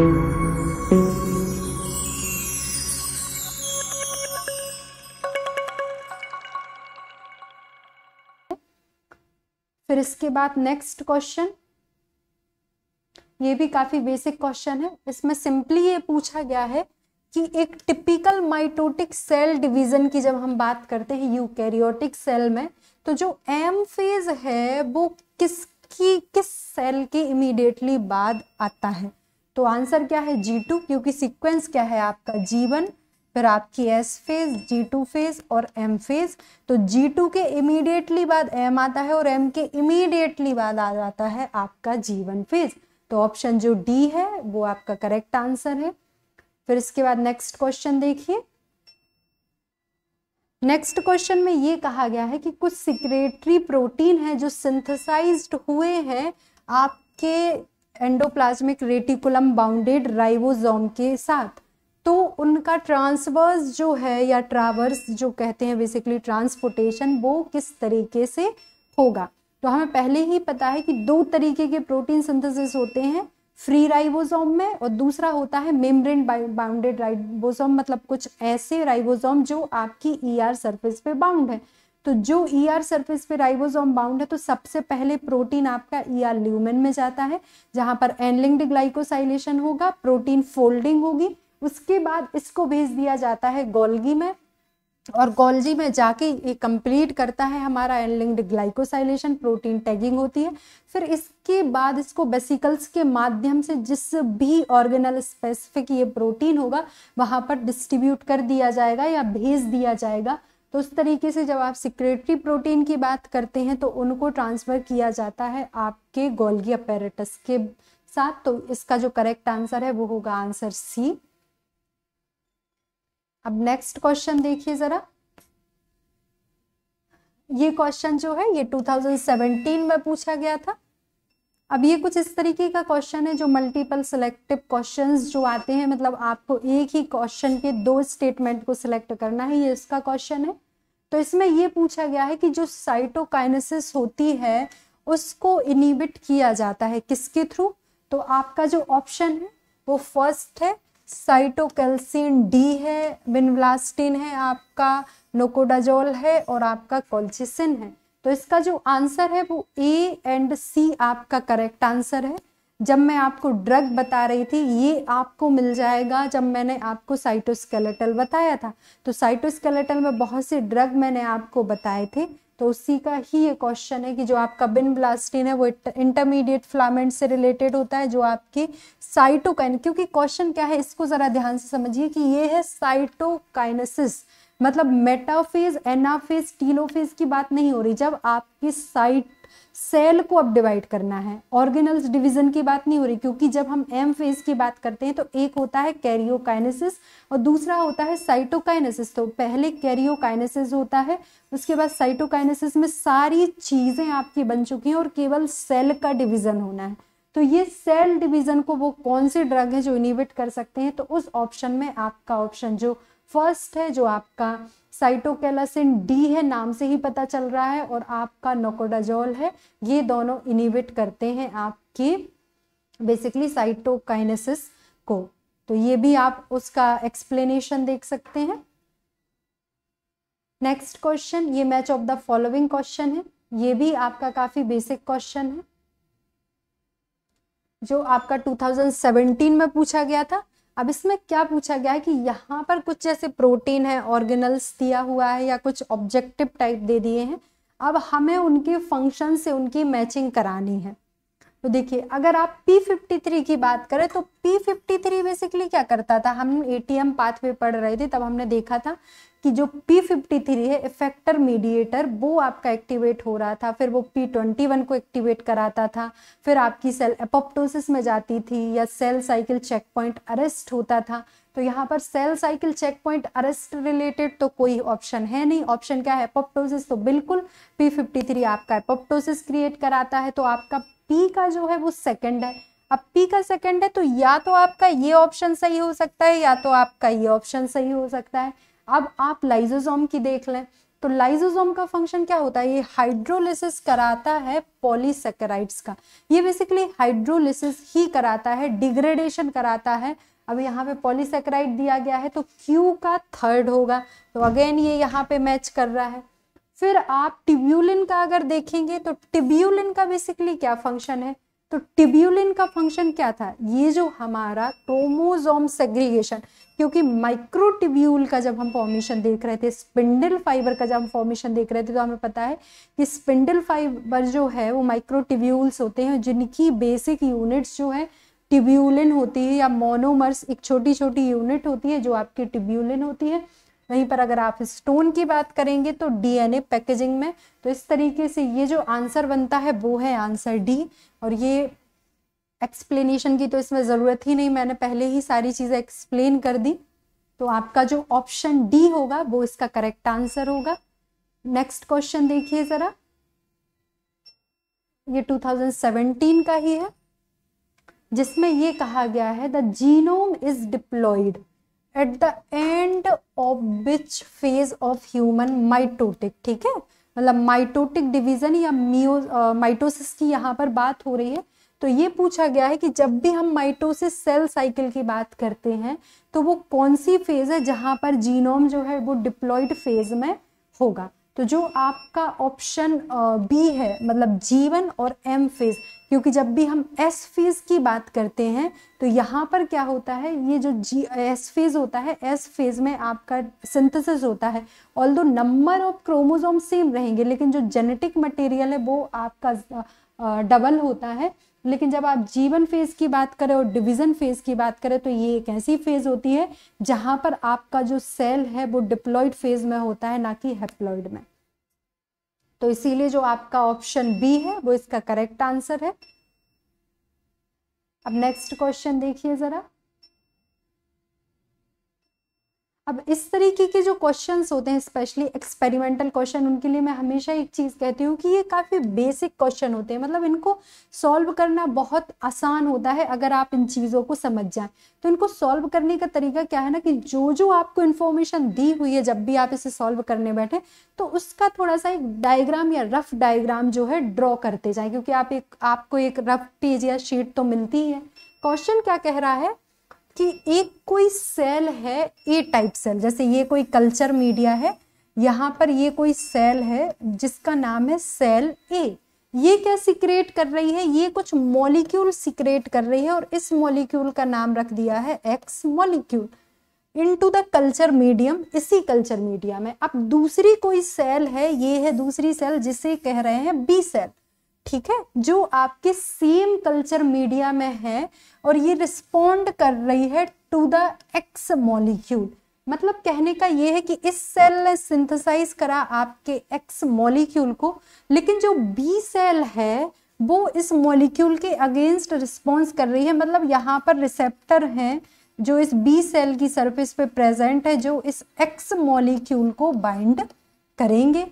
फिर इसके बाद नेक्स्ट क्वेश्चन ये भी काफी बेसिक क्वेश्चन है इसमें सिंपली ये पूछा गया है कि एक टिपिकल माइटोटिक सेल डिवीजन की जब हम बात करते हैं यूकैरियोटिक सेल में तो जो एम फेज है वो किसकी किस सेल के इमीडिएटली बाद आता है तो आंसर क्या है जी टू क्योंकि सीक्वेंस क्या है आपका जी वन फिर आपकी S phase G two phase और एम फेज तो जी टू के इमीडिएटली बाद एम आता है और एम के इमीडिएटली बाद आ जाता है आपका जी वन फेज तो ऑप्शन जो डी है वो आपका करेक्ट आंसर है फिर इसके बाद नेक्स्ट क्वेश्चन देखिए नेक्स्ट क्वेश्चन में ये कहा गया है कि कुछ सिक्रेटरी प्रोटीन है जो सिंथेसाइज्ड हुए हैं आपके एंडोप्लाज्मिक रेटिकुलम बाउंडेड राइबोसोम के साथ तो उनका ट्रांसवर्स जो है या ट्रावर्स जो कहते हैं बेसिकली ट्रांसपोर्टेशन वो किस तरीके से होगा तो हमें पहले ही पता है कि दो तरीके के प्रोटीन सिंथेसिस होते हैं फ्री राइबोसोम में और दूसरा होता है मेम्ब्रेन बाउंडेड राइबोसोम मतलब कुछ ऐसे राइबोसोम जो आपकी ईआर e सरफेस पे बाउंड है तो जो ई ER सरफेस पे राइबोसोम बाउंड है तो सबसे पहले प्रोटीन आपका ई ER ल्यूमेन में जाता है जहां पर एनलिंक्ड ग्लाइकोसाइलेशन होगा प्रोटीन फोल्डिंग होगी उसके बाद इसको भेज दिया जाता है गोल्गी में और गोल्जी में जाके ये कंप्लीट करता है हमारा एनलिंक्ड ग्लाइकोसाइलेशन प्रोटीन टैगिंग होती है फिर इसके बाद इसको बेसिकल्स के माध्यम से जिस भी ऑर्गेनल स्पेसिफिक ये प्रोटीन होगा वहाँ पर डिस्ट्रीब्यूट कर दिया जाएगा या भेज दिया जाएगा तो उस तरीके से जब आप सिक्रेटरी प्रोटीन की बात करते हैं तो उनको ट्रांसफ़र किया जाता है आपके गोल्गी अपेरेटस के साथ तो इसका जो करेक्ट आंसर है वो होगा आंसर सी अब नेक्स्ट क्वेश्चन देखिए ज़रा ये क्वेश्चन जो है ये 2017 में पूछा गया था अब ये कुछ इस तरीके का क्वेश्चन है जो मल्टीपल सिलेक्टिव क्वेश्चंस जो आते हैं मतलब आपको एक ही क्वेश्चन के दो स्टेटमेंट को सिलेक्ट करना है ये इसका क्वेश्चन है तो इसमें ये पूछा गया है कि जो साइटोकाइनेसिस होती है उसको इनिबिट किया जाता है किसके थ्रू तो आपका जो ऑप्शन है वो फर्स्ट है साइटोकैल्सिन डी है बिनब्लास्टिन है आपका नोकोडाजोल है और आपका कोल्चिसिन है तो इसका जो आंसर है वो ए एंड सी आपका करेक्ट आंसर है जब मैं आपको ड्रग बता रही थी ये आपको मिल जाएगा जब मैंने आपको साइटोस्केलेटल बताया था तो साइटोस्केलेटल में बहुत से ड्रग मैंने आपको बताए थे तो उसी का ही ये क्वेश्चन है कि जो आपका बिन ब्लास्टिन है वो इंटरमीडिएट फ्लामेंट से रिलेटेड होता है जो आपके साइटोकाइन क्योंकि क्वेश्चन क्या है इसको ज़रा ध्यान से समझिए कि ये है साइटोकाइनसिस मतलब मेटाफेज एनाफेज टीलोफेज की बात नहीं हो रही जब आपकी साइट सेल को अब डिवाइड करना है ऑर्गेनल्स डिवीजन की बात नहीं हो रही क्योंकि जब हम एम फेज की बात करते हैं तो एक होता है कैरियोकाइनेसिस और दूसरा होता है साइटोकाइनेसिस तो पहले कैरियोकाइनेसिस होता है उसके बाद साइटोकाइनेसिस में सारी चीज़ें आपकी बन चुकी हैं और केवल सेल का डिवीजन होना है तो ये सेल डिवीजन को वो कौन से ड्रग है जो इनिवेट कर सकते हैं तो उस ऑप्शन में आपका ऑप्शन जो फर्स्ट है जो आपका साइटोकेलासिन डी है नाम से ही पता चल रहा है और आपका नोकोडाजोल है ये दोनों इनिवेट करते हैं आपकी बेसिकली साइटोकाइनेसिस को तो ये भी आप उसका एक्सप्लेनेशन देख सकते हैं नेक्स्ट क्वेश्चन ये match of the following question है ये भी आपका काफ़ी बेसिक क्वेश्चन है जो आपका 2017 में पूछा गया था अब इसमें क्या पूछा गया है कि यहाँ पर कुछ जैसे प्रोटीन है ऑर्गेनल्स दिया हुआ है या कुछ ऑब्जेक्टिव टाइप दे दिए हैं अब हमें उनके फंक्शन से उनकी मैचिंग करानी है तो देखिए अगर आप P53 की बात करें तो P53 बेसिकली क्या करता था हम ए एटीएम पाथवे पढ़ रहे थे तब हमने देखा था कि जो पी फिफ्टी थ्री है इफेक्टर मीडिएटर वो आपका एक्टिवेट हो रहा था फिर वो पी ट्वेंटी वन को एक्टिवेट कराता था फिर आपकी सेल एपोप्टोसिस में जाती थी या cell cycle checkpoint arrest होता था तो यहाँ पर cell cycle checkpoint arrest related तो कोई ऑप्शन है नहीं ऑप्शन क्या है एपोप्टोसिस तो बिल्कुल पी फिफ्टी थ्री आपका एपोप्टोसिस क्रिएट कराता है तो आपका पी का जो है वो सेकेंड है अब पी का सेकेंड है तो या तो आपका ये ऑप्शन सही हो सकता है या तो आपका ये ऑप्शन सही हो सकता है अब आप लाइजोजोम की देख लें तो लाइजोजोम का फंक्शन क्या होता है ये हाइड्रोलिसिस कराता है पॉलीसेकेराइड्स का ये बेसिकली हाइड्रोलिसिस ही कराता है डिग्रेडेशन कराता है अब यहाँ पे पॉलीसेकेराइड दिया गया है तो Q का थर्ड होगा तो अगेन ये यहाँ पे मैच कर रहा है फिर आप टिब्यूलिन का अगर देखेंगे तो टिब्यूलिन का बेसिकली क्या फंक्शन है तो टिब्यूलिन का फंक्शन क्या था ये जो हमारा क्रोमोजोम सेग्रीगेशन क्योंकि माइक्रोटिब्यूल का जब हम फॉर्मेशन देख रहे थे स्पिंडल फाइबर का जब हम फॉर्मेशन देख रहे थे तो हमें पता है कि स्पिंडल फाइबर जो है वो माइक्रोटिब्यूल्स होते हैं जिनकी बेसिक यूनिट्स जो है टिब्यूलिन होती है या मोनोमर्स एक छोटी छोटी यूनिट होती है जो आपकी टिब्यूलिन होती है वहीं पर अगर आप स्टोन की बात करेंगे तो डीएनए पैकेजिंग में तो इस तरीके से ये जो आंसर बनता है वो है आंसर डी और ये एक्सप्लेनेशन की तो इसमें ज़रूरत ही नहीं मैंने पहले ही सारी चीज़ें एक्सप्लेन कर दी तो आपका जो ऑप्शन डी होगा वो इसका करेक्ट आंसर होगा नेक्स्ट क्वेश्चन देखिए ज़रा ये 2017 का ही है जिसमें ये कहा गया है the genome is diploid at the end of which phase of human mitotic ठीक है मतलब माइटोटिक डिवीजन या मियो माइटोसिस uh, की यहाँ पर बात हो रही है तो ये पूछा गया है कि जब भी हम माइटोसिस सेल साइकिल की बात करते हैं तो वो कौन सी फेज़ है जहाँ पर जीनोम जो है वो डिप्लॉयड फेज में होगा तो जो आपका ऑप्शन बी uh, है मतलब जीवन और एम फेज क्योंकि जब भी हम एस फेज़ की बात करते हैं तो यहाँ पर क्या होता है ये जो जी एस फेज़ होता है एस फेज़ में आपका सिंथेसिस होता है ऑल दो नंबर ऑफ क्रोमोजोम सेम रहेंगे लेकिन जो जेनेटिक मटेरियल है वो आपका डबल होता है लेकिन जब आप जीवन फेज की बात करें और डिवीज़न फेज की बात करें तो ये एक ऐसी फेज़ होती है जहाँ पर आपका जो सेल है वो डिप्लॉयड फेज़ में होता है ना कि हेप्लॉयड में तो इसीलिए जो आपका ऑप्शन बी है वो इसका करेक्ट आंसर है अब नेक्स्ट क्वेश्चन देखिए ज़रा अब इस तरीके के जो क्वेश्चंस होते हैं स्पेशली एक्सपेरिमेंटल क्वेश्चन उनके लिए मैं हमेशा एक चीज़ कहती हूँ कि ये काफ़ी बेसिक क्वेश्चन होते हैं मतलब इनको सॉल्व करना बहुत आसान होता है अगर आप इन चीज़ों को समझ जाएं तो इनको सॉल्व करने का तरीका क्या है ना कि जो जो आपको इन्फॉर्मेशन दी हुई है जब भी आप इसे सॉल्व करने बैठे तो उसका थोड़ा सा एक डायग्राम या रफ डायग्राम जो है ड्रॉ करते जाएँ क्योंकि आप एक आपको एक रफ पेज या शीट तो मिलती है क्वेश्चन क्या कह रहा है कि एक कोई सेल है ए टाइप सेल जैसे ये कोई कल्चर मीडिया है यहाँ पर ये कोई सेल है जिसका नाम है सेल ए ये क्या सिक्रेट कर रही है ये कुछ मॉलिक्यूल सिक्रेट कर रही है और इस मॉलिक्यूल का नाम रख दिया है X molecule into the culture medium इसी कल्चर मीडिया में अब दूसरी कोई सेल है ये है दूसरी सेल जिसे कह रहे हैं बी सेल ठीक है जो आपके सेम कल्चर मीडिया में है और ये रिस्पॉन्ड कर रही है टू द एक्स मॉलिक्यूल मतलब कहने का ये है कि इस सेल ने सिंथेसाइज करा आपके एक्स मॉलिक्यूल को लेकिन जो बी सेल है वो इस मॉलिक्यूल के अगेंस्ट रिस्पॉन्स कर रही है मतलब यहाँ पर रिसेप्टर हैं जो इस बी सेल की सरफेस पे प्रेजेंट है जो इस एक्स मॉलिक्यूल को बाइंड करेंगे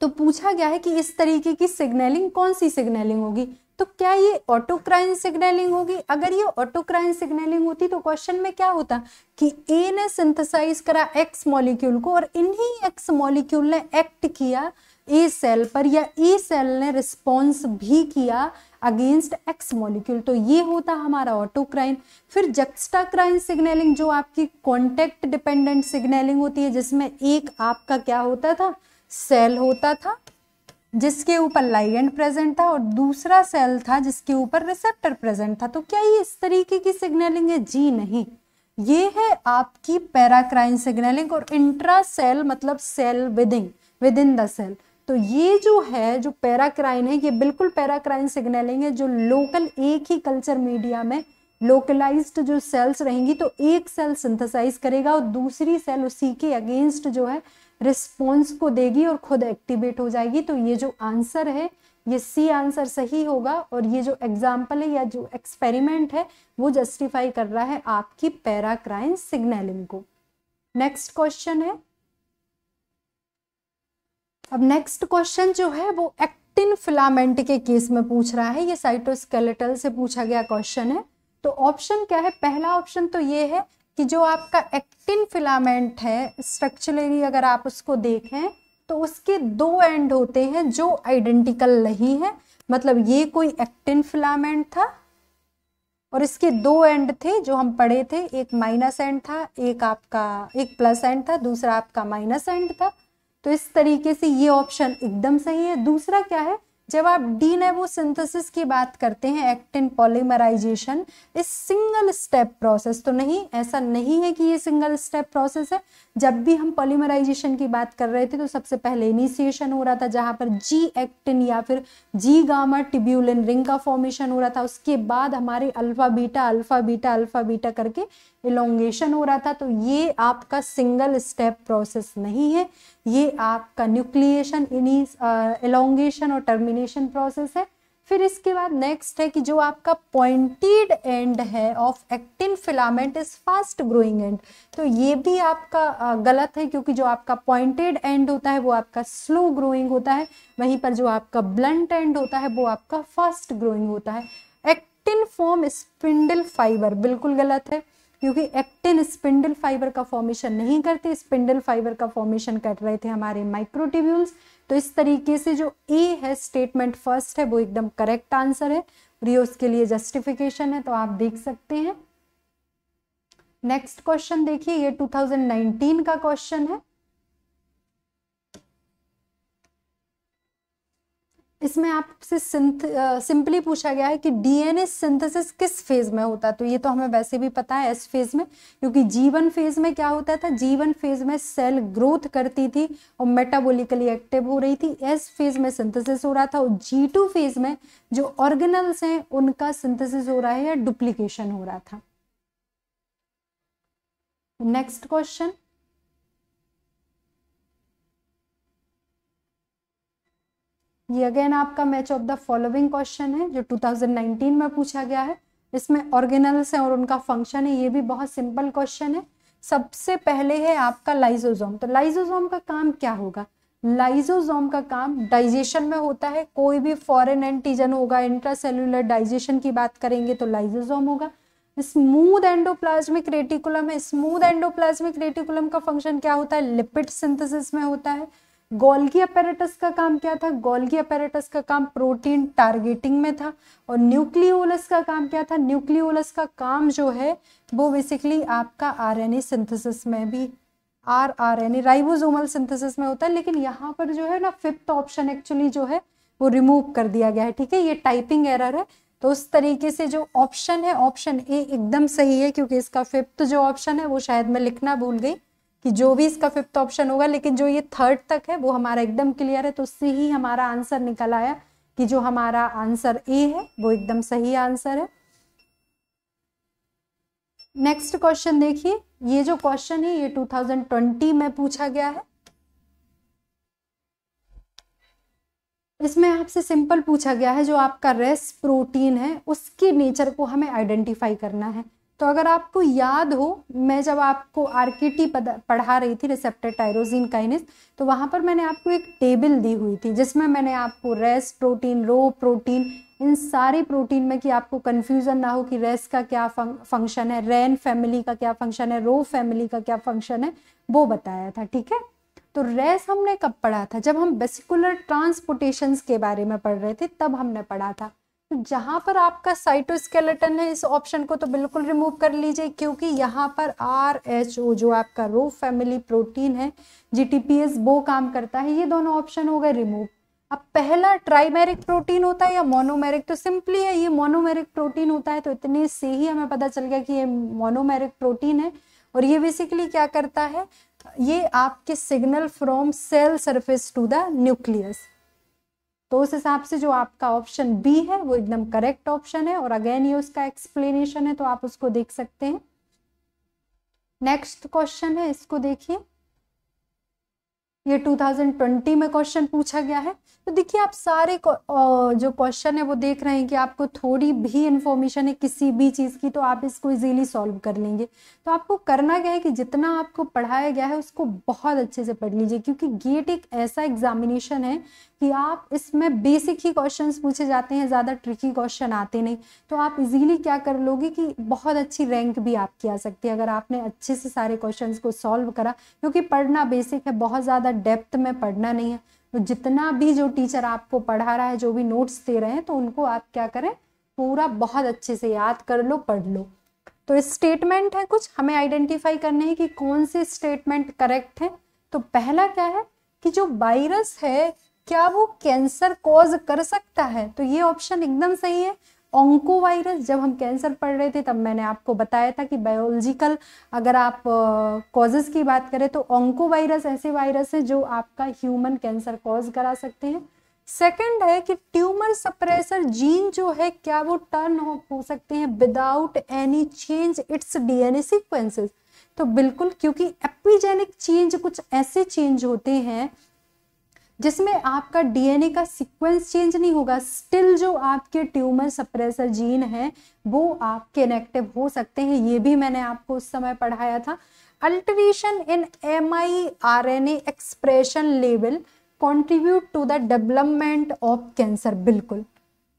तो पूछा गया है कि इस तरीके की सिग्नलिंग कौन सी सिग्नलिंग होगी तो क्या ये ऑटोक्राइन सिग्नलिंग होगी अगर ये ऑटोक्राइन सिग्नलिंग होती तो क्वेश्चन में क्या होता कि ए ने सिंथेसाइज करा एक्स मॉलिक्यूल को और इन्हीं एक्स मॉलिक्यूल ने एक्ट किया ए सेल पर या ए e सेल ने रिस्पॉन्स भी किया अगेंस्ट एक्स मॉलिक्यूल तो ये होता हमारा ऑटोक्राइन फिर जक्स्टाक्राइन सिग्नलिंग जो आपकी कॉन्टेक्ट डिपेंडेंट सिग्नलिंग होती है जिसमें एक आपका क्या होता था सेल होता था जिसके ऊपर लाइगेंड प्रेजेंट था और दूसरा सेल था जिसके ऊपर रिसेप्टर प्रेजेंट था तो क्या ये इस तरीके की सिग्नलिंग है जी नहीं ये है आपकी पैराक्राइन सिग्नलिंग और इंट्रा सेल मतलब cell within within the cell तो ये जो है जो पैराक्राइन है ये बिल्कुल पैराक्राइन सिग्नलिंग है जो लोकल एक ही कल्चर मीडिया में लोकलाइज्ड जो सेल्स रहेंगी तो एक सेल सिंथेसाइज करेगा और दूसरी सेल उसी के अगेंस्ट जो है रिस्पॉन्स को देगी और खुद एक्टिवेट हो जाएगी तो ये जो आंसर है ये सी आंसर सही होगा और ये जो एग्जाम्पल है या जो एक्सपेरिमेंट है वो जस्टिफाई कर रहा है आपकी पैराक्राइन सिग्नलिंग को नेक्स्ट क्वेश्चन है अब नेक्स्ट क्वेश्चन जो है वो एक्टिन फिलामेंट के केस में पूछ रहा है ये साइटोस्केलेटल से पूछा गया क्वेश्चन है तो ऑप्शन क्या है पहला ऑप्शन तो ये है कि जो आपका एक्टिन फिलामेंट है स्ट्रक्चरली अगर आप उसको देखें तो उसके दो एंड होते हैं जो आइडेंटिकल नहीं है मतलब ये कोई एक्टिन फिलामेंट था और इसके दो एंड थे जो हम पढ़े थे एक माइनस एंड था एक आपका एक प्लस एंड था दूसरा आपका माइनस एंड था तो इस तरीके से ये ऑप्शन एकदम सही है दूसरा क्या है जब आप डी नेवो सिंथेसिस की बात करते हैं एक्टिन पॉलीमराइजेशन इस सिंगल स्टेप प्रोसेस तो नहीं ऐसा नहीं है कि ये सिंगल स्टेप प्रोसेस है जब भी हम पॉलीमराइजेशन की बात कर रहे थे तो सबसे पहले इनिशिएशन हो रहा था जहां पर जी एक्टिन या फिर जी गामा टिब्यूलिन रिंग का फॉर्मेशन हो रहा था उसके बाद हमारे alpha beta alpha beta alpha beta करके इलोंगेशन हो रहा था तो ये आपका सिंगल स्टेप प्रोसेस नहीं है ये आपका न्यूक्लिएशन इनी इलोंगेशन और टर्मिनेशन प्रोसेस है फिर इसके बाद नेक्स्ट है कि जो आपका पॉइंटेड एंड है of actin filament is fast growing end तो ये भी आपका uh, गलत है क्योंकि जो आपका पॉइंटेड एंड होता है वो आपका स्लो ग्रोइंग होता है वहीं पर जो आपका ब्लंट एंड होता है वो आपका फास्ट ग्रोइंग होता है एक्टिन फॉर्म स्पिंडल फाइबर बिल्कुल गलत है क्योंकि एक्टिन स्पिंडल फाइबर का फॉर्मेशन नहीं करते स्पिंडल फाइबर का फॉर्मेशन कर रहे थे हमारे माइक्रोटिब्यूल्स तो इस तरीके से जो ए है स्टेटमेंट फर्स्ट है वो एकदम करेक्ट आंसर है रियोस के लिए जस्टिफिकेशन है तो आप देख सकते हैं नेक्स्ट क्वेश्चन देखिए ये 2019 का क्वेश्चन है इसमें आपसे सिंथ सिंपली पूछा गया है कि डीएनए सिंथेसिस किस फेज में होता है तो ये तो हमें वैसे भी पता है एस फेज में क्योंकि जीवन फेज में क्या होता था जीवन फेज में सेल ग्रोथ करती थी और मेटाबॉलिकली एक्टिव हो रही थी एस फेज में सिंथेसिस हो रहा था और जी टू फेज में जो ऑर्गेनल्स हैं उनका सिंथेसिस हो रहा है या डुप्लीकेशन हो रहा था नेक्स्ट क्वेश्चन ये अगेन आपका match of the following question है जो 2019 में पूछा गया है इसमें ऑर्गेनल्स हैं और उनका फंक्शन है ये भी बहुत सिंपल क्वेश्चन है सबसे पहले है आपका लाइजोजोम तो लाइजोजोम का काम क्या होगा लाइजोजोम का काम डाइजेशन में होता है कोई भी फॉरेन एंटीजन होगा इंट्रासेल्यूलर डाइजेशन की बात करेंगे तो लाइजोजोम होगा स्मूथ एंडोप्लाज्मिक रेटिकुलम है स्मूथ एंडोप्लाज्मिक रेटिकुलम का फंक्शन क्या होता है लिपिड सिंथेसिस में होता है गोल्गी अपेरेटस का काम क्या था गोल्गी अपेरेटस का काम प्रोटीन टारगेटिंग में था और न्यूक्लियोलस का काम क्या था न्यूक्लियोलस का काम जो है वो बेसिकली आपका आरएनए सिंथेसिस में भी R R N A ribosomal synthesis में होता है लेकिन यहाँ पर जो है ना फिफ्थ ऑप्शन एक्चुअली जो है वो रिमूव कर दिया गया है ठीक है ये टाइपिंग एरर है तो उस तरीके से जो ऑप्शन है ऑप्शन ए एकदम सही है क्योंकि इसका फिफ्थ जो ऑप्शन है वो शायद मैं लिखना भूल गई कि जो भी इसका फिफ्थ ऑप्शन होगा लेकिन जो ये थर्ड तक है वो हमारा एकदम क्लियर है तो उससे ही हमारा आंसर निकल आया कि जो हमारा आंसर ए है वो एकदम सही आंसर है नेक्स्ट क्वेश्चन देखिए ये जो क्वेश्चन है ये 2020 में पूछा गया है इसमें आपसे सिंपल पूछा गया है जो आपका रेस प्रोटीन है उसकी नेचर को हमें आइडेंटिफाई करना है तो अगर आपको याद हो मैं जब आपको आरकेटी पढ़ा रही थी रिसेप्टर टायरोजिन काइनेस तो वहाँ पर मैंने आपको एक टेबल दी हुई थी जिसमें मैंने आपको रेस प्रोटीन रो प्रोटीन इन सारे प्रोटीन में कि आपको कन्फ्यूज़न ना हो कि रेस का क्या फंक्शन है रैन फैमिली का क्या फंक्शन है रो फैमिली का क्या फंक्शन है वो बताया था ठीक है तो रेस हमने कब पढ़ा था जब हम बेसिकुलर ट्रांसपोर्टेशंस के बारे में पढ़ रहे थे तब हमने पढ़ा था जहां तो जहाँ पर आपका साइटोस्केलेटन है इस ऑप्शन को तो बिल्कुल रिमूव कर लीजिए क्योंकि यहाँ पर आर एच ओ जो आपका रो फैमिली प्रोटीन है जी एस वो काम करता है ये दोनों ऑप्शन हो गए रिमूव अब पहला ट्राइमेरिक प्रोटीन होता है या मोनोमेरिक तो सिंपली है ये मोनोमेरिक प्रोटीन होता है तो इतने से ही हमें पता चल गया कि ये मोनोमेरिक प्रोटीन है और ये बेसिकली क्या करता है ये आपके signal from cell surface to the nucleus तो उस हिसाब से जो आपका ऑप्शन बी है वो एकदम करेक्ट ऑप्शन है और अगेन ये उसका एक्सप्लेनेशन है तो आप उसको देख सकते हैं नेक्स्ट क्वेश्चन है इसको देखिए ये 2020 में क्वेश्चन पूछा गया है तो देखिए आप सारे जो क्वेश्चन है वो देख रहे हैं कि आपको थोड़ी भी इंफॉर्मेशन है किसी भी चीज़ की तो आप इसको इजीली सॉल्व कर लेंगे तो आपको करना क्या है कि जितना आपको पढ़ाया गया है उसको बहुत अच्छे से पढ़ लीजिए क्योंकि गेट एक ऐसा एग्जामिनेशन है कि आप इसमें बेसिक ही क्वेश्चंस पूछे जाते हैं ज़्यादा ट्रिकी क्वेश्चन आते नहीं तो आप इजीली क्या कर लोगे कि बहुत अच्छी रैंक भी आपकी आ सकती है अगर आपने अच्छे से सारे क्वेश्चंस को सॉल्व करा क्योंकि पढ़ना बेसिक है बहुत ज़्यादा डेप्थ में पढ़ना नहीं है तो जितना भी जो टीचर आपको पढ़ा रहा है जो भी नोट्स दे रहे हैं तो उनको आप क्या करें पूरा बहुत अच्छे से याद कर लो पढ़ लो तो स्टेटमेंट है कुछ हमें आइडेंटिफाई करने हैं कि कौन से स्टेटमेंट करेक्ट है तो पहला क्या है कि जो वायरस है क्या वो कैंसर कॉज कर सकता है तो ये ऑप्शन एकदम सही है ऑंको वायरस जब हम कैंसर पढ़ रहे थे तब मैंने आपको बताया था कि बायोलॉजिकल अगर आप uh, की बात करें तो ऑंको वायरस ऐसे वायरस है जो आपका ह्यूमन कैंसर कॉज करा सकते हैं सेकंड है कि ट्यूमर सप्रेसर जीन जो है क्या वो टर्न हो, हो सकते हैं without any change its DNA sequences तो बिल्कुल क्योंकि एपिजेनिक चेंज कुछ ऐसे चेंज होते हैं जिसमें आपका डीएनए का सीक्वेंस चेंज नहीं होगा स्टिल जो आपके ट्यूमर सप्रेसर जीन है वो आपके कनेक्टिव हो सकते हैं ये भी मैंने आपको उस समय पढ़ाया था alteration in M I R N A expression level contribute to the development of cancer बिल्कुल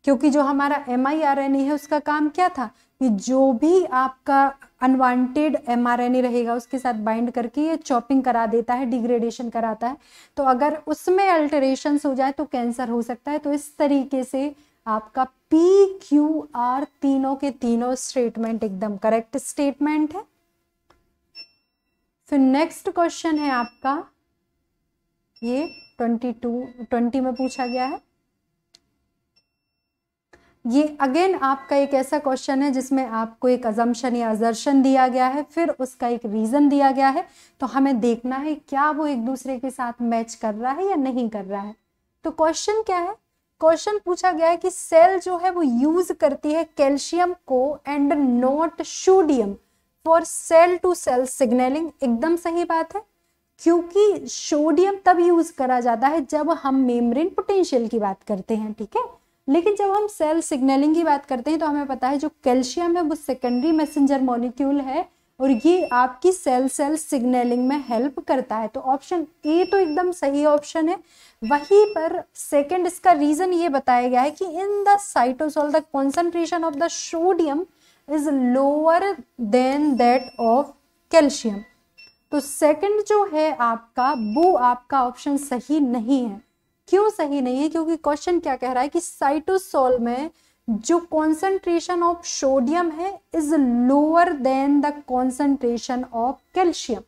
क्योंकि जो हमारा M I R N A है उसका काम क्या था कि जो भी आपका अनवांटेड एम रहेगा उसके साथ बाइंड करके ये चॉपिंग करा देता है डिग्रेडेशन कराता है तो अगर उसमें अल्टरेशन हो जाए तो कैंसर हो सकता है तो इस तरीके से आपका पी क्यू आर तीनों के तीनों स्टेटमेंट एकदम करेक्ट स्टेटमेंट है फिर नेक्स्ट क्वेश्चन है आपका ये ट्वेंटी टू ट्वेंटी में पूछा गया है ये अगेन आपका एक ऐसा क्वेश्चन है जिसमें आपको एक अजम्पन या अजर्शन दिया गया है फिर उसका एक रीज़न दिया गया है तो हमें देखना है क्या वो एक दूसरे के साथ मैच कर रहा है या नहीं कर रहा है तो क्वेश्चन क्या है क्वेश्चन पूछा गया है कि सेल जो है वो यूज करती है कैल्शियम को and not sodium for cell to cell signalling एकदम सही बात है क्योंकि सोडियम तब यूज करा जाता है जब हम मेम्ब्रेन पोटेंशियल की बात करते हैं ठीक है लेकिन जब हम सेल सिग्नलिंग की बात करते हैं तो हमें पता है जो कैल्शियम है वो सेकेंडरी मैसेंजर मॉलिक्यूल है और ये आपकी सेल सेल सिग्नलिंग में हेल्प करता है तो ऑप्शन ए तो एकदम सही ऑप्शन है वहीं पर सेकंड इसका रीजन ये बताया गया है कि in the cytosol the concentration of the sodium is lower than that of calcium तो सेकंड जो है आपका वो आपका ऑप्शन सही नहीं है क्यों सही नहीं है क्योंकि क्वेश्चन क्या कह रहा है कि साइटोसोल में जो कॉन्सेंट्रेशन ऑफ सोडियम है is lower than the concentration of calcium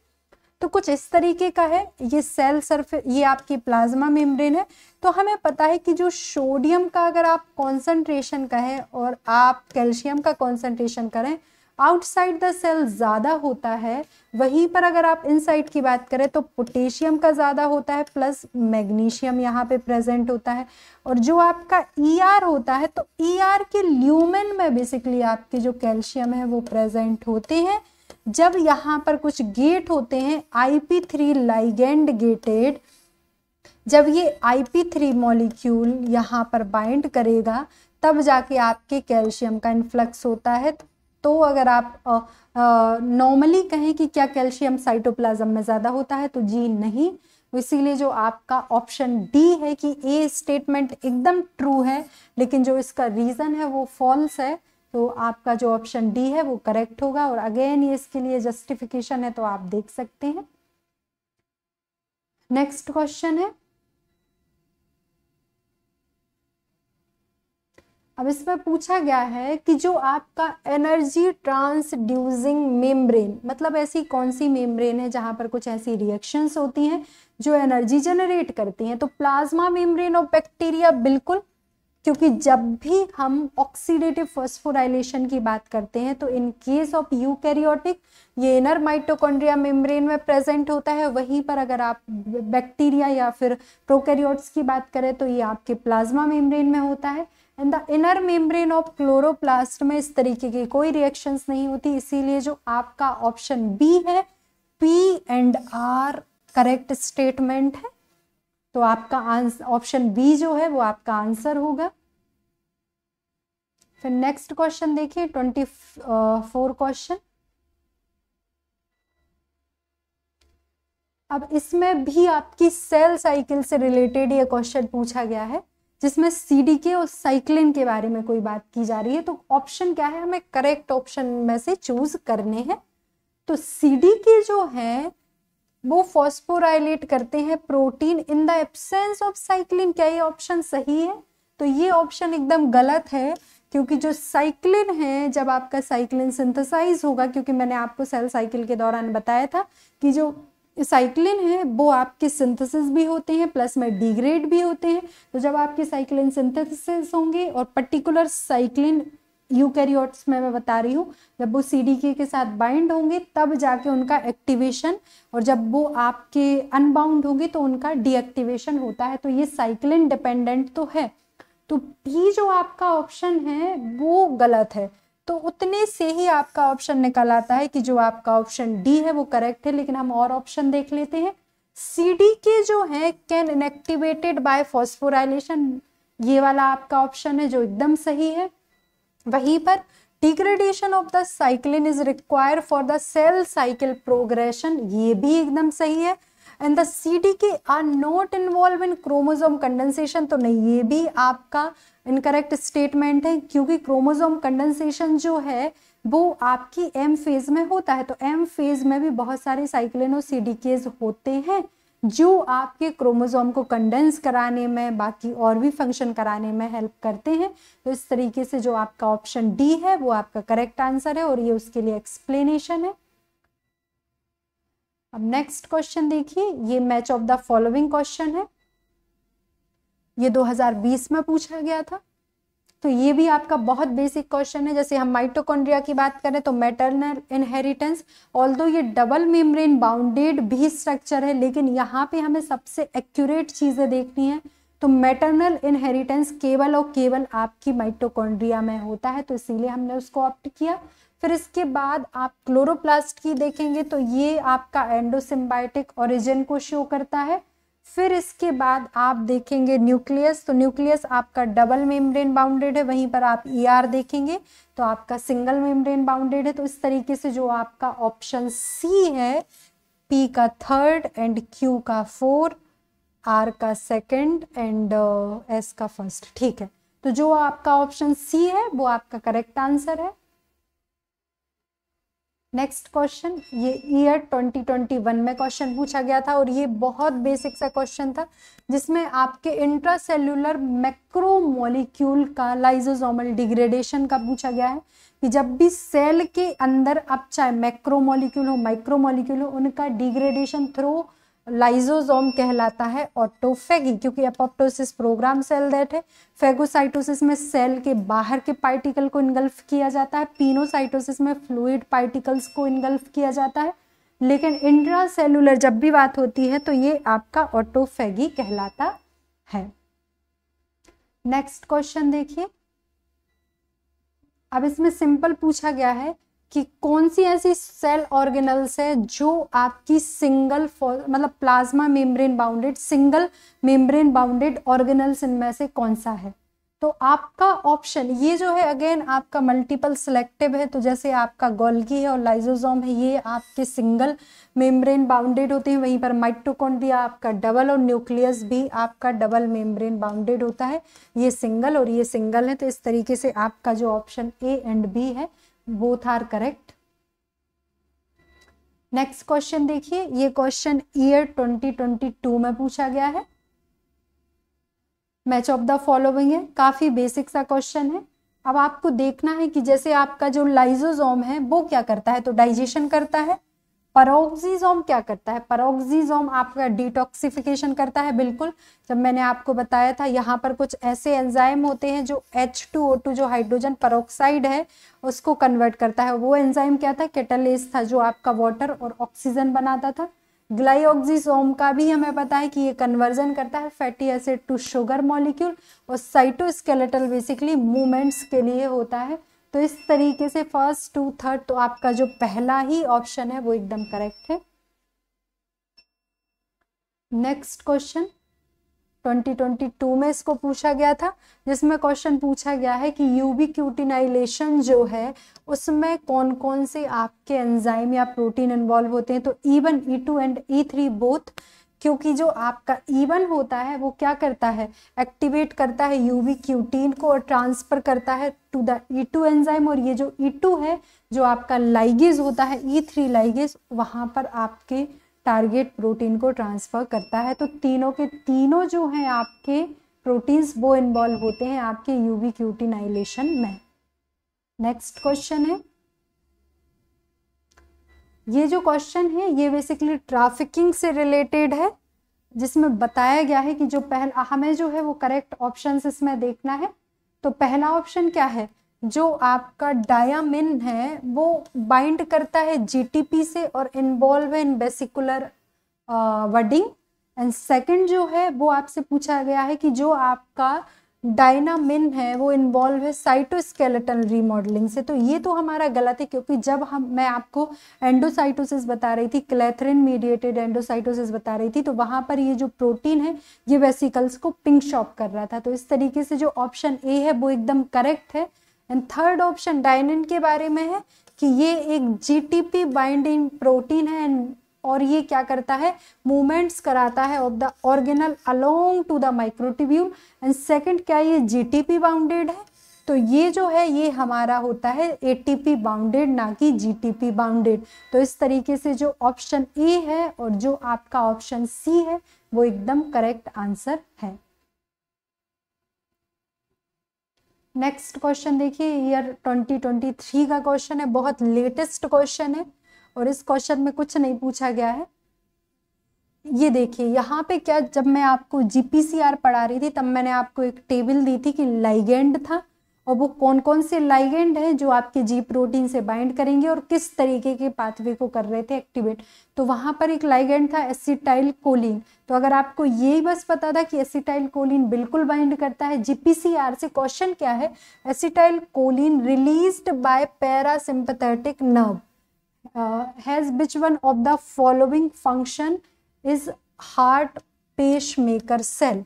तो कुछ इस तरीके का है ये सेल सरफे ये आपकी प्लाज्मा मेम्ब्रेन है तो हमें पता है कि जो सोडियम का अगर आप कॉन्सेंट्रेशन कहें और आप कैल्शियम का कॉन्सेंट्रेशन करें आउटसाइड द सेल ज़्यादा होता है वहीं पर अगर आप इनसाइड की बात करें तो पोटेशियम का ज़्यादा होता है प्लस मैग्नीशियम यहाँ पे प्रेजेंट होता है और जो आपका ईआर e ER होता है तो ईआर e ER के ल्यूमेन में बेसिकली आपके जो कैल्शियम है वो प्रेजेंट होते हैं जब यहाँ पर कुछ गेट होते हैं आईपी थ्री लाइगेंड गेटेड जब ये आईपी थ्री मॉलिक्यूल यहाँ पर बाइंड करेगा तब जाके आपके कैल्शियम का इन्फ्लक्स होता है तो तो अगर आप नॉर्मली कहें कि क्या कैल्शियम साइटोप्लाज्म में ज़्यादा होता है तो जी नहीं तो इसीलिए जो आपका ऑप्शन डी है कि ए स्टेटमेंट एकदम ट्रू है लेकिन जो इसका रीज़न है वो फॉल्स है तो आपका जो ऑप्शन डी है वो करेक्ट होगा और अगेन ये इसके लिए जस्टिफिकेशन है तो आप देख सकते हैं नेक्स्ट क्वेश्चन है अब इसमें पूछा गया है कि जो आपका एनर्जी ट्रांसड्यूजिंग मेम्ब्रेन मतलब ऐसी कौन सी मेम्ब्रेन है जहाँ पर कुछ ऐसी रिएक्शंस होती हैं जो एनर्जी जनरेट करती हैं तो प्लाज्मा मेम्ब्रेन और बैक्टीरिया बिल्कुल क्योंकि जब भी हम ऑक्सीडेटिव फॉस्फोराइलेशन की बात करते हैं तो इन केस ऑफ यूकैरियोटिक ये इनर माइटोकॉन्ड्रिया मेम्ब्रेन में प्रेजेंट होता है वहीं पर अगर आप बैक्टीरिया या फिर प्रोकैरियोट्स की बात करें तो ये आपके प्लाज्मा मेम्ब्रेन में होता है and the inner membrane of chloroplast में इस तरीके की कोई रिएक्शन नहीं होती इसीलिए जो आपका ऑप्शन बी है P and R correct statement है तो आपका ऑप्शन बी जो है वो आपका आंसर होगा फिर नेक्स्ट क्वेश्चन देखिए ट्वेंटी फोर क्वेश्चन अब इसमें भी आपकी सेल साइकिल से रिलेटेड ये क्वेश्चन पूछा गया है जिसमें सीडीके और साइक्लिन के बारे में कोई बात की जा रही है तो ऑप्शन क्या है हमें करेक्ट ऑप्शन में से चूज करने हैं तो सी के जो है वो फॉस्फोराइलेट करते हैं protein in the absence of cyclin क्या ये ऑप्शन सही है तो ये ऑप्शन एकदम गलत है क्योंकि जो साइक्लिन है जब आपका साइक्लिन सिंथेसाइज होगा क्योंकि मैंने आपको सेल साइकिल के दौरान बताया था कि जो साइक्लिन है वो आपके सिंथेसिस भी होते हैं प्लस में डिग्रेड भी होते हैं तो जब आपके साइक्लिन सिंथेसिस होंगे और पर्टिकुलर साइक्लिन यूकैरियोट्स में मैं बता रही हूँ जब वो सी के साथ बाइंड होंगे तब जाके उनका एक्टिवेशन और जब वो आपके अनबाउंड होंगे तो उनका डीएक्टिवेशन होता है तो ये साइक्लिन डिपेंडेंट तो है तो पी जो आपका ऑप्शन है वो गलत है तो उतने से ही आपका ऑप्शन निकल आता है कि जो आपका ऑप्शन डी है वो करेक्ट है लेकिन हम और ऑप्शन देख लेते हैं सी डी के जो है कैन इनएक्टिवेटेड बाय फॉस्फोराइलेशन ये वाला आपका ऑप्शन है जो एकदम सही है वहीं पर degradation of the cyclin is require for the cell cycle progression ये भी एकदम सही है and the C D K are not involve in chromosome condensation तो नहीं ये भी आपका इनकरेक्ट स्टेटमेंट है क्योंकि क्रोमोजोम कंडेंसेशन जो है वो आपकी एम फेज में होता है तो एम फेज में भी बहुत सारे साइक्लिनो सी डी केज होते हैं जो आपके क्रोमोजोम को कंडेंस कराने में बाकी और भी फंक्शन कराने में हेल्प करते हैं तो इस तरीके से जो आपका ऑप्शन डी है वो आपका करेक्ट आंसर है और ये उसके लिए एक्सप्लेनेशन है अब नेक्स्ट क्वेश्चन देखिए ये match of the following question है ये 2020 में पूछा गया था तो ये भी आपका बहुत बेसिक क्वेश्चन है जैसे हम माइटोकॉन्ड्रिया की बात करें तो मेटरनल इनहेरिटेंस ऑल ये डबल मेम्ब्रेन बाउंडेड भी स्ट्रक्चर है लेकिन यहाँ पे हमें सबसे एक्यूरेट चीज़ें देखनी है तो मेटरनल इनहेरिटेंस केवल और केवल आपकी माइटोकॉन्ड्रिया में होता है तो इसीलिए हमने उसको ऑप्ट किया फिर इसके बाद आप क्लोरोप्लास्ट की देखेंगे तो ये आपका एंडोसिम्बायोटिक ओरिजिन को शो करता है फिर इसके बाद आप देखेंगे न्यूक्लियस तो न्यूक्लियस आपका डबल मेम्ब्रेन बाउंडेड है वहीं पर आप ई e ER देखेंगे तो आपका सिंगल मेम्ब्रेन बाउंडेड है तो इस तरीके से जो आपका ऑप्शन सी है पी का थर्ड एंड क्यू का फोर आर का सेकंड एंड एस का फर्स्ट ठीक है तो जो आपका ऑप्शन सी है वो आपका करेक्ट आंसर है नेक्स्ट क्वेश्चन ये ईयर 2021 में क्वेश्चन पूछा गया था और ये बहुत बेसिक सा क्वेश्चन था जिसमें आपके सेल्युलर मैक्रोमोलिक्यूल का लाइजोजोमल डिग्रेडेशन का पूछा गया है कि जब भी सेल के अंदर आप चाहे मैक्रोमोलिक्यूल हो माइक्रोमोलिक्यूल हो उनका डिग्रेडेशन थ्रू लाइजोजोम कहलाता है ऑटोफेगी क्योंकि अपोप्टोसिस प्रोग्राम सेल दैट है फेगोसाइटोसिस में सेल के बाहर के पार्टिकल को इनगल्फ किया जाता है पीनोसाइटोसिस में फ्लूइड पार्टिकल्स को इनगल्फ किया जाता है लेकिन इंट्रा सेलुलर जब भी बात होती है तो ये आपका ऑटोफेगी कहलाता है नेक्स्ट क्वेश्चन देखिए अब इसमें सिंपल पूछा गया है कि कौन सी ऐसी सेल ऑर्गेनल्स है जो आपकी सिंगल मतलब plasma membrane bounded single membrane bounded organelles इनमें से कौन सा है तो आपका ऑप्शन ये जो है अगेन आपका मल्टीपल सिलेक्टिव है तो जैसे आपका गोल्गी है और लाइजोजोम है ये आपके सिंगल मेम्ब्रेन बाउंडेड होते हैं वहीं पर माइटोकॉन्ड्रिया आपका डबल और न्यूक्लियस भी आपका डबल मेम्ब्रेन बाउंडेड होता है ये सिंगल और ये सिंगल है तो इस तरीके से आपका जो ऑप्शन ए एंड बी है both are correct next question देखिए ये क्वेश्चन ईयर 2022 में पूछा गया है मैच ऑफ द फॉलोइंग है काफी बेसिक सा क्वेश्चन है अब आपको देखना है कि जैसे आपका जो लाइजोजोम है वो क्या करता है तो डाइजेशन करता है परोक्सीजोम क्या करता है परोक्सीजोम आपका डिटॉक्सिफिकेशन करता है बिल्कुल जब मैंने आपको बताया था यहाँ पर कुछ ऐसे एंजाइम होते हैं जो H2O2 जो हाइड्रोजन परोक्साइड है उसको कन्वर्ट करता है वो एंजाइम क्या था कैटलेस था जो आपका वाटर और ऑक्सीजन बनाता था ग्लाइऑक्सीजोम का भी हमें पता है कि ये कन्वर्जन करता है fatty acid to sugar molecule और साइटोस्केलेटल बेसिकली मूवमेंट्स के लिए होता है तो इस तरीके से फर्स्ट टू थर्ड तो आपका जो पहला ही ऑप्शन है वो एकदम करेक्ट है नेक्स्ट क्वेश्चन 2022 में इसको पूछा गया था जिसमें क्वेश्चन पूछा गया है कि यूबी क्यूटिनाइलेशन जो है उसमें कौन कौन से आपके एंजाइम या प्रोटीन इन्वॉल्व होते हैं तो E one E two and E three both क्योंकि जो आपका ईवन e होता है वो क्या करता है एक्टिवेट करता है यूवी क्यूटीन को और ट्रांसफर करता है to the E two enzyme और ये जो ई e टू है जो आपका लाइगेज होता है ई थ्री लाइगेज वहाँ पर आपके टारगेट प्रोटीन को ट्रांसफ़र करता है तो तीनों के तीनों जो हैं आपके प्रोटीन्स वो इन्वॉल्व होते हैं आपके यूवी क्यूटिनाइलेशन में नेक्स्ट क्वेश्चन है ये जो क्वेश्चन है ये बेसिकली ट्रैफिकिंग से रिलेटेड है जिसमें बताया गया है कि जो पहला हमें जो है वो करेक्ट ऑप्शन इसमें देखना है तो पहला ऑप्शन क्या है जो आपका डायामिन है वो बाइंड करता है जीटीपी से और involve in vesicular budding and second जो है वो आपसे पूछा गया है कि जो आपका डायनामिन है वो इन्वॉल्व है साइटोस्केलेटन रीमॉडलिंग से तो ये तो हमारा गलत है क्योंकि जब हम मैं आपको एंडोसाइटोसिस बता रही थी क्लेथरिन मीडिएटेड एंडोसाइटोसिस बता रही थी तो वहाँ पर ये जो प्रोटीन है ये वेसिकल्स को पिंक शॉप कर रहा था तो इस तरीके से जो ऑप्शन ए है वो एकदम करेक्ट है एंड थर्ड ऑप्शन डायनिन के बारे में है कि ये एक जी बाइंडिंग प्रोटीन है एंड और ये क्या करता है मूवमेंट्स कराता है of the organelle along to the microtubule and second क्या ये जीटीपी बाउंडेड है तो ये जो है ये हमारा होता है एटीपी बाउंडेड ना कि जीटीपी बाउंडेड तो इस तरीके से जो ऑप्शन ए है और जो आपका ऑप्शन सी है वो एकदम करेक्ट आंसर है नेक्स्ट क्वेश्चन देखिए ईयर 2023 का क्वेश्चन है बहुत लेटेस्ट क्वेश्चन है और इस क्वेश्चन में कुछ नहीं पूछा गया है ये देखिए यहाँ पे क्या जब मैं आपको जीपीसीआर पढ़ा रही थी तब मैंने आपको एक टेबल दी थी कि लाइगेंड था और वो कौन कौन से लाइगेंड हैं जो आपके जी प्रोटीन से बाइंड करेंगे और किस तरीके के पाथवे को कर रहे थे एक्टिवेट तो वहाँ पर एक लाइगेंड था एसिटाइल कोलिन तो अगर आपको ये बस पता था कि एसिटाइल कोलिन बिल्कुल बाइंड करता है जीपीसीआर से क्वेश्चन क्या है acetylcholine released by parasympathetic nerve has which one of the following function is heart pacemaker cell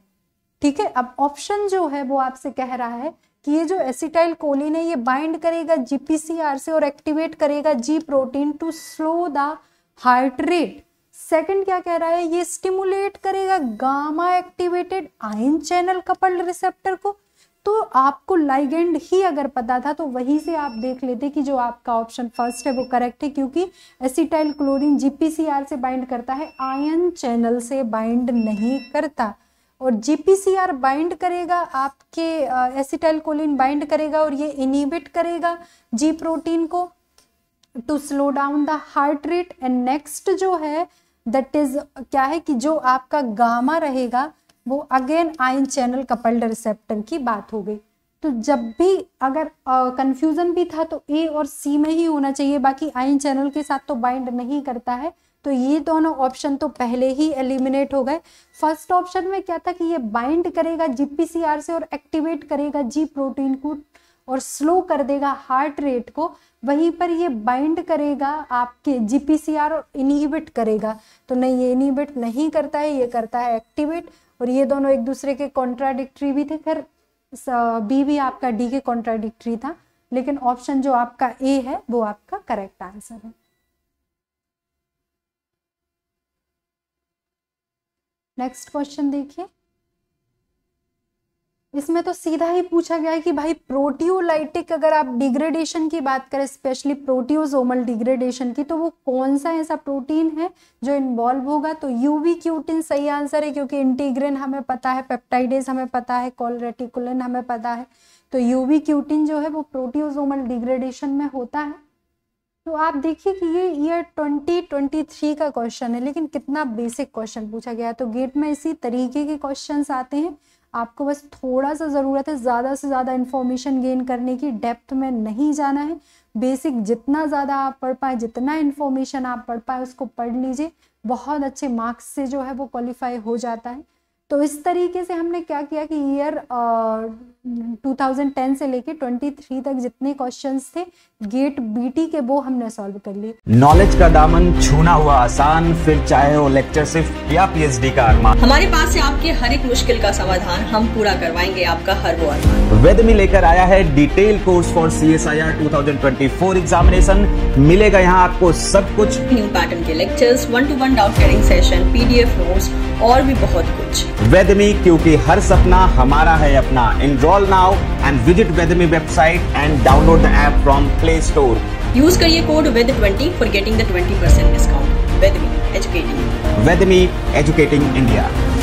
ठीक है अब ऑप्शन जो है वो आपसे कह रहा है कि ये जो एसिटाइल कोलिन है ये बाइंड करेगा जीपीसीआर से और एक्टिवेट करेगा G protein to slow the heart rate second क्या कह रहा है ये स्टिमुलेट करेगा gamma activated ion channel coupled receptor को तो आपको लाइगेंड ही अगर पता था तो वहीं से आप देख लेते कि जो आपका ऑप्शन फर्स्ट है वो करेक्ट है क्योंकि एसिटाइल क्लोरीन जीपीसीआर से बाइंड करता है आयन चैनल से बाइंड नहीं करता और जीपीसीआर बाइंड करेगा आपके एसिटाइल कोलिन बाइंड करेगा और ये इनिबिट करेगा जी प्रोटीन को to slow down the heart rate and next जो है दैट इज क्या है कि जो आपका गामा रहेगा वो again ion channel coupled receptor की बात हो गई तो जब भी अगर कंफ्यूजन भी था तो ए और सी में ही होना चाहिए बाकी आयन चैनल के साथ तो बाइंड नहीं करता है तो ये दोनों ऑप्शन तो पहले ही एलिमिनेट हो गए फर्स्ट ऑप्शन में क्या था कि ये बाइंड करेगा जीपीसीआर से और एक्टिवेट करेगा जी प्रोटीन को और स्लो कर देगा हार्ट रेट को वहीं पर ये बाइंड करेगा आपके जीपीसीआर और इनहिबिट करेगा तो नहीं ये इनिबिट नहीं करता है ये करता है एक्टिवेट और ये दोनों एक दूसरे के कॉन्ट्राडिक्ट्री भी थे खैर बी भी आपका डी के कॉन्ट्राडिक्ट्री था लेकिन ऑप्शन जो आपका ए है वो आपका करेक्ट आंसर है नेक्स्ट क्वेश्चन देखिए इसमें तो सीधा ही पूछा गया है कि भाई प्रोटियोलाइटिक अगर आप डिग्रेडेशन की बात करें स्पेशली प्रोटियोजोमल डिग्रेडेशन की तो वो कौन सा ऐसा प्रोटीन है जो इन्वॉल्व होगा तो यूवी क्यूटिन सही आंसर है क्योंकि इंटीग्रेन हमें पता है पेप्टाइडेज हमें पता है कॉलरेटिकुलन हमें पता है तो यूवी क्यूटिन जो है वो प्रोटियोजोमल डिग्रेडेशन में होता है तो आप देखिए कि ये ईयर 2023 का क्वेश्चन है लेकिन कितना बेसिक क्वेश्चन पूछा गया है तो गेट में इसी तरीके के क्वेश्चंस आते हैं आपको बस थोड़ा सा ज़रूरत है ज़्यादा से ज़्यादा इन्फॉर्मेशन गेन करने की डेप्थ में नहीं जाना है बेसिक जितना ज़्यादा आप पढ़ पाए जितना इन्फॉर्मेशन आप पढ़ पाए उसको पढ़ लीजिए बहुत अच्छे मार्क्स से जो है वो क्वालिफाई हो जाता है तो इस तरीके से हमने क्या किया कि ईयर 2010 से लेके 23 तक जितने क्वेश्चंस थे गेट बीटी के वो हमने सॉल्व कर लिए नॉलेज का दामन छूना हुआ आसान फिर चाहे वो लेक्चर सिर्फ या पीएचडी का अरमान हमारे पास से आपके हर एक मुश्किल का समाधान हम पूरा करवाएंगे आपका हर वो अरमान वेद में लेकर आया है detail course for C S I R two thousand twenty four examination मिलेगा यहाँ आपको सब कुछ न्यू पैटर्न के lectures one to one doubt clearing session PDF notes और भी बहुत कुछ वेदमी क्यूँकी हर सपना हमारा है अपना Android Call now and visit Weatherme website and download the app from Play Store. Use career code ved 20 for getting the 20% discount. Weatherme, educating. Weatherme, educating India.